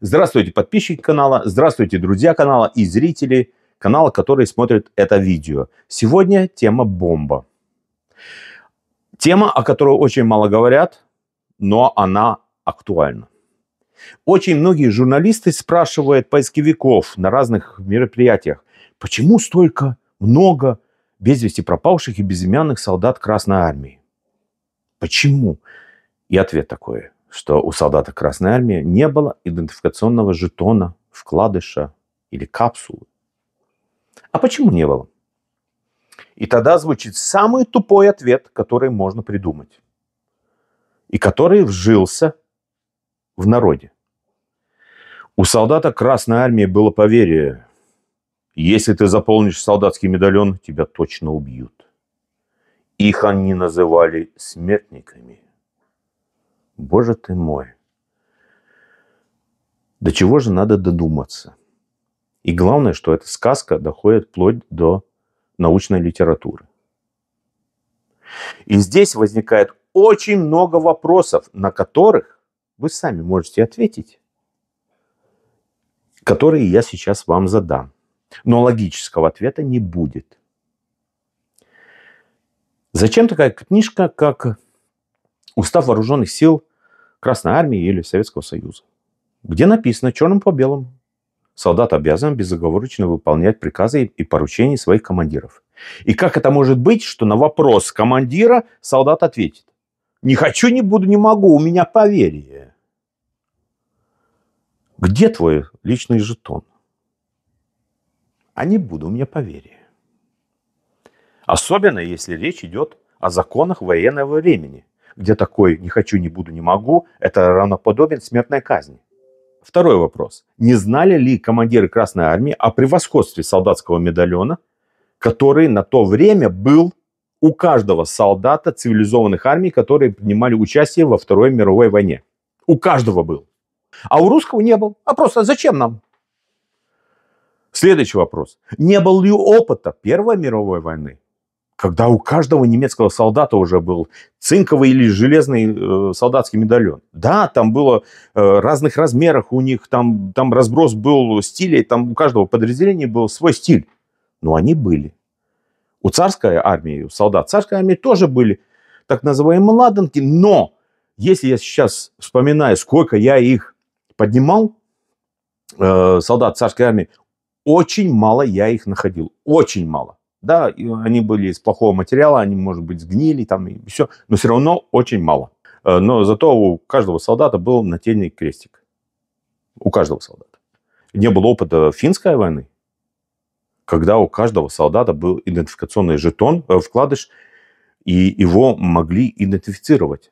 Здравствуйте, подписчики канала, здравствуйте, друзья канала и зрители канала, которые смотрят это видео. Сегодня тема бомба. Тема, о которой очень мало говорят, но она актуальна. Очень многие журналисты спрашивают поисковиков на разных мероприятиях, почему столько много без вести пропавших и безымянных солдат Красной Армии? Почему? И ответ такой что у солдата Красной Армии не было идентификационного жетона, вкладыша или капсулы. А почему не было? И тогда звучит самый тупой ответ, который можно придумать. И который вжился в народе. У солдата Красной Армии было поверье. Если ты заполнишь солдатский медальон, тебя точно убьют. Их они называли смертниками. Боже ты мой! До чего же надо додуматься? И главное, что эта сказка доходит вплоть до научной литературы. И здесь возникает очень много вопросов, на которых вы сами можете ответить, которые я сейчас вам задам. Но логического ответа не будет. Зачем такая книжка, как Устав Вооруженных сил Красной Армии или Советского Союза, где написано черным по белому. Солдат обязан безоговорочно выполнять приказы и поручения своих командиров. И как это может быть, что на вопрос командира солдат ответит? Не хочу, не буду, не могу, у меня поверье. Где твой личный жетон? А не буду, у меня поверье. Особенно, если речь идет о законах военного времени – где такой «не хочу, не буду, не могу» – это равноподобен смертной казни. Второй вопрос. Не знали ли командиры Красной Армии о превосходстве солдатского медальона, который на то время был у каждого солдата цивилизованных армий, которые принимали участие во Второй мировой войне? У каждого был. А у русского не был. А просто зачем нам? Следующий вопрос. Не был ли опыта Первой мировой войны? когда у каждого немецкого солдата уже был цинковый или железный э, солдатский медальон. Да, там было э, разных размерах у них, там, там разброс был стилей, там у каждого подразделения был свой стиль. Но они были. У царской армии, у солдат царской армии тоже были так называемые ладанки, но если я сейчас вспоминаю, сколько я их поднимал, э, солдат царской армии, очень мало я их находил, очень мало. Да, они были из плохого материала, они, может быть, сгнили там и все, но все равно очень мало. Э, но зато у каждого солдата был нательный крестик. У каждого солдата. Не было опыта финской войны, когда у каждого солдата был идентификационный жетон, э, вкладыш, и его могли идентифицировать.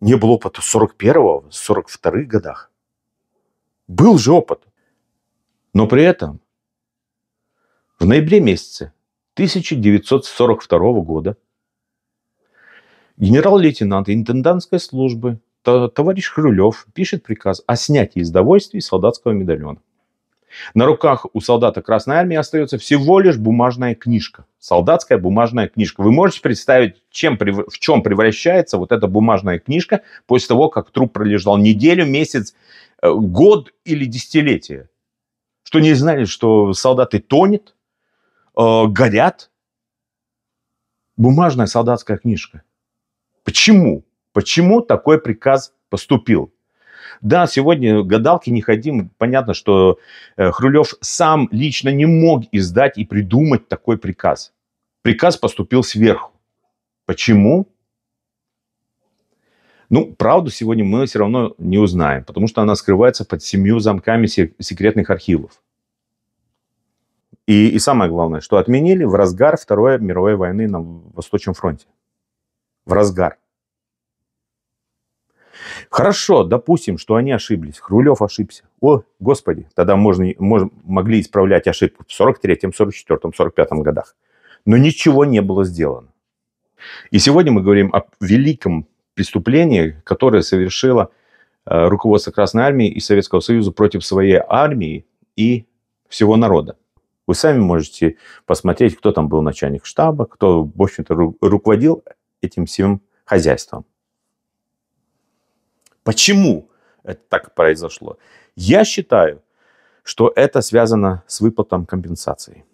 Не было опыта в 41-42 годах. Был же опыт. Но при этом в ноябре месяце 1942 года генерал-лейтенант интендантской службы товарищ Хрулев пишет приказ о снятии из довольствия солдатского медальона. На руках у солдата Красной Армии остается всего лишь бумажная книжка. Солдатская бумажная книжка. Вы можете представить, чем, в чем превращается вот эта бумажная книжка после того, как труп пролежал неделю, месяц, э, год или десятилетие? Что не знали, что солдат и тонет? Э, горят. Бумажная солдатская книжка. Почему? Почему такой приказ поступил? Да, сегодня гадалки не ходим. Понятно, что э, Хрулев сам лично не мог издать и придумать такой приказ. Приказ поступил сверху. Почему? Ну, правду сегодня мы все равно не узнаем, потому что она скрывается под семью замками секретных архивов. И, и самое главное, что отменили в разгар Второй мировой войны на Восточном фронте. В разгар. Хорошо, допустим, что они ошиблись. Хрулев ошибся. О, господи, тогда можно, можно, могли исправлять ошибку в 43-м, 44-м, 45-м годах. Но ничего не было сделано. И сегодня мы говорим о великом преступлении, которое совершило э, руководство Красной Армии и Советского Союза против своей армии и всего народа. Вы сами можете посмотреть, кто там был начальник штаба, кто, в общем-то, ру- руководил этим всем хозяйством. Почему это так произошло? Я считаю, что это связано с выплатом компенсации.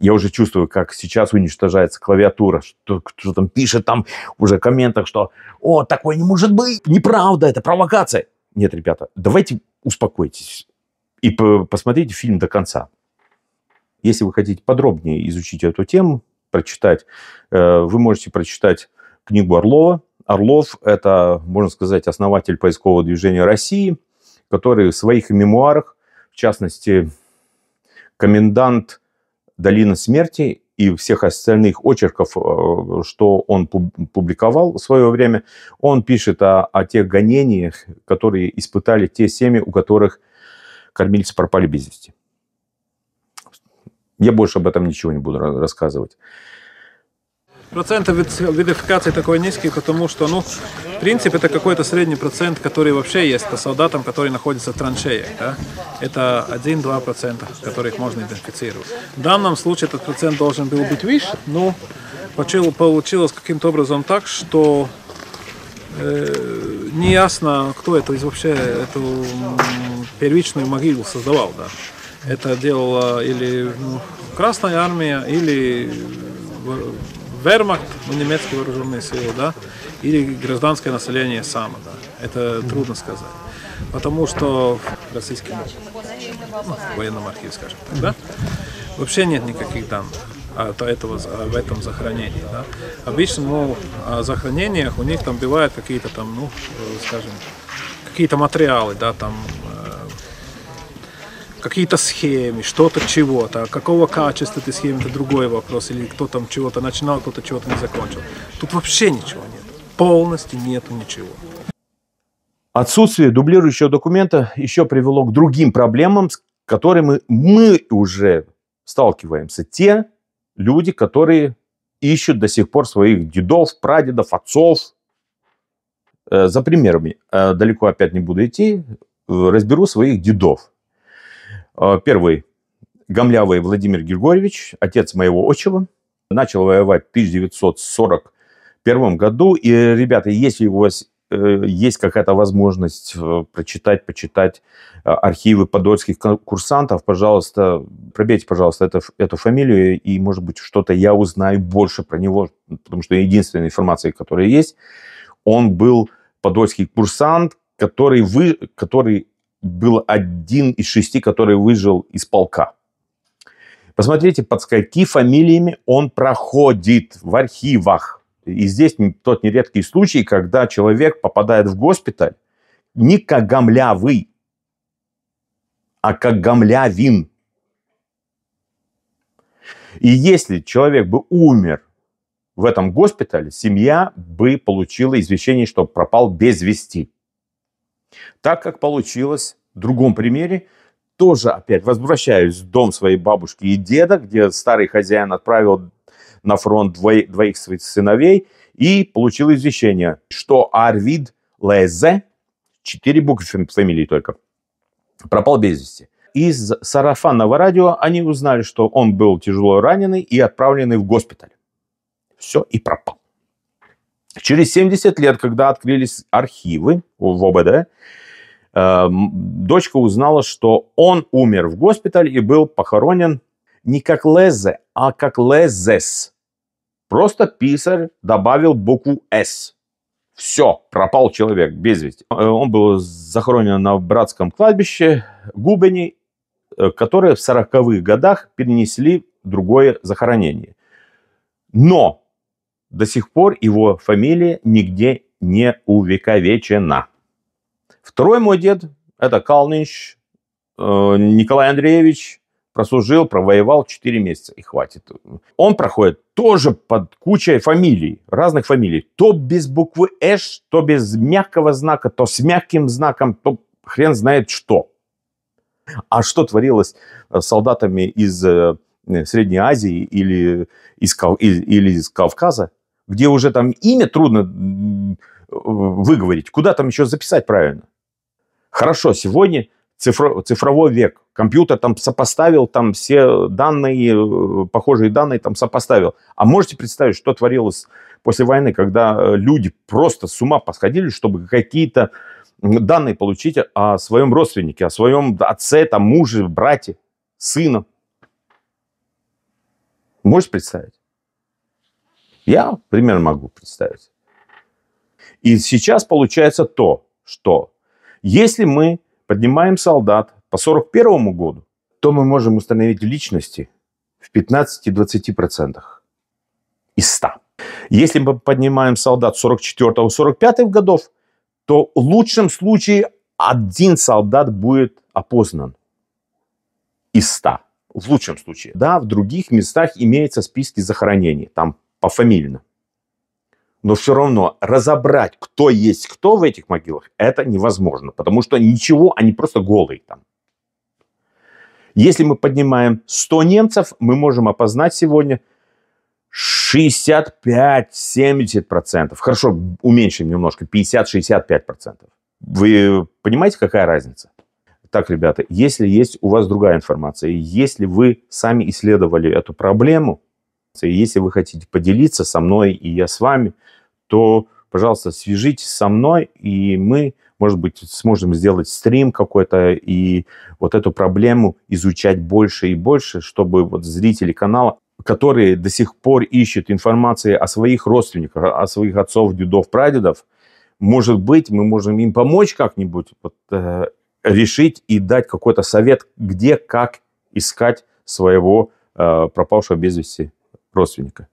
Я уже чувствую, как сейчас уничтожается клавиатура, что, что там пишет там уже в комментах, что «О, такое не может быть! Неправда, это провокация!» Нет, ребята, давайте успокойтесь и посмотрите фильм до конца. Если вы хотите подробнее изучить эту тему, прочитать, э, вы можете прочитать книгу Орлова. Орлов – это, можно сказать, основатель поискового движения России, который в своих мемуарах, в частности, комендант «Долины смерти» и всех остальных очерков, э, что он публиковал в свое время, он пишет о, о тех гонениях, которые испытали те семьи, у которых – кормильцы пропали без вести. Я больше об этом ничего не буду рассказывать. Проценты видификации такой низкий, потому что, ну, в принципе, это какой-то средний процент, который вообще есть по солдатам, которые находятся в траншеях. Да? Это 1-2%, которых можно идентифицировать. В данном случае этот процент должен был быть выше, но получилось каким-то образом так, что э, не ясно, кто это вообще эту первичную могилу создавал. Да. Это делала или ну, Красная Армия, или э, Вермахт, ну, немецкие вооруженные силы, да, или гражданское население само. Да. Это трудно сказать. Потому что в российском ну, военном архиве, скажем так, да, вообще нет никаких данных от а, этого, а, в этом захоронении. Да. Обычно ну, а, захоронениях у них там бывают какие-то там, ну, э, скажем, какие-то материалы, да, там э, какие-то схемы, что-то чего-то, какого качества этой схемы, это другой вопрос, или кто там чего-то начинал, кто-то чего-то не закончил. Тут вообще ничего нет, полностью нету ничего. Отсутствие дублирующего документа еще привело к другим проблемам, с которыми мы уже сталкиваемся. Те, люди, которые ищут до сих пор своих дедов, прадедов, отцов. Э, за примерами, э, далеко опять не буду идти, э, разберу своих дедов. Первый – Гомлявый Владимир Григорьевич, отец моего отчего. Начал воевать в 1941 году. И, ребята, если у вас Э, есть какая-то возможность э, прочитать, почитать э, архивы подольских курсантов, пожалуйста, пробейте, пожалуйста, это, эту фамилию, и, может быть, что-то я узнаю больше про него, потому что единственная информация, которая есть, он был подольский курсант, который, вы, который был один из шести, который выжил из полка. Посмотрите, под какими фамилиями он проходит в архивах. И здесь тот нередкий случай, когда человек попадает в госпиталь не как гомлявый, а как гомлявин. И если человек бы умер в этом госпитале, семья бы получила извещение, что пропал без вести. Так как получилось в другом примере, тоже опять возвращаюсь в дом своей бабушки и деда, где старый хозяин отправил на фронт двоих, своих сыновей и получил извещение, что Арвид Лезе, четыре буквы фамилии только, пропал без вести. Из сарафанного радио они узнали, что он был тяжело раненый и отправленный в госпиталь. Все, и пропал. Через 70 лет, когда открылись архивы в ОБД, э, дочка узнала, что он умер в госпиталь и был похоронен не как Лезе, а как Лезес. Просто писарь добавил букву «С». Все, пропал человек без вести. Э, он был захоронен на братском кладбище Губени, э, которое в 40-х годах перенесли в другое захоронение. Но до сих пор его фамилия нигде не увековечена. Второй мой дед – это Калнинч э, Николай Андреевич – прослужил, провоевал 4 месяца и хватит. Он проходит тоже под кучей фамилий, разных фамилий. То без буквы «эш», то без мягкого знака, то с мягким знаком, то хрен знает что. А что творилось э, с солдатами из э, э, Средней Азии или из, или из Кавказа, где уже там имя трудно выговорить, куда там еще записать правильно? Хорошо, сегодня цифро, цифровой век. Компьютер там сопоставил, там все данные, э, похожие данные там сопоставил. А можете представить, что творилось после войны, когда э, люди просто с ума посходили, чтобы какие-то данные получить о своем родственнике, о своем отце, там, муже, брате, сына. Можешь представить? Я примерно могу представить. И сейчас получается то, что если мы поднимаем солдат по 41 году, то мы можем установить личности в 15-20% из 100. Если мы поднимаем солдат 44-45 годов, то в лучшем случае один солдат будет опознан из 100. В лучшем случае. Да, в других местах имеются списки захоронений, там пофамильно но все равно разобрать, кто есть кто в этих могилах, это невозможно, потому что ничего, они просто голые там. Если мы поднимаем 100 немцев, мы можем опознать сегодня 65-70%. Хорошо, уменьшим немножко, 50-65%. Вы понимаете, какая разница? Так, ребята, если есть у вас другая информация, если вы сами исследовали эту проблему, и если вы хотите поделиться со мной и я с вами, то, пожалуйста, свяжитесь со мной, и мы, может быть, сможем сделать стрим какой-то и вот эту проблему изучать больше и больше, чтобы вот зрители канала которые до сих пор ищут информации о своих родственниках, о своих отцов, дедов, прадедов, может быть, мы можем им помочь как-нибудь вот, э, решить и дать какой-то совет, где, как искать своего э, пропавшего без вести родственника.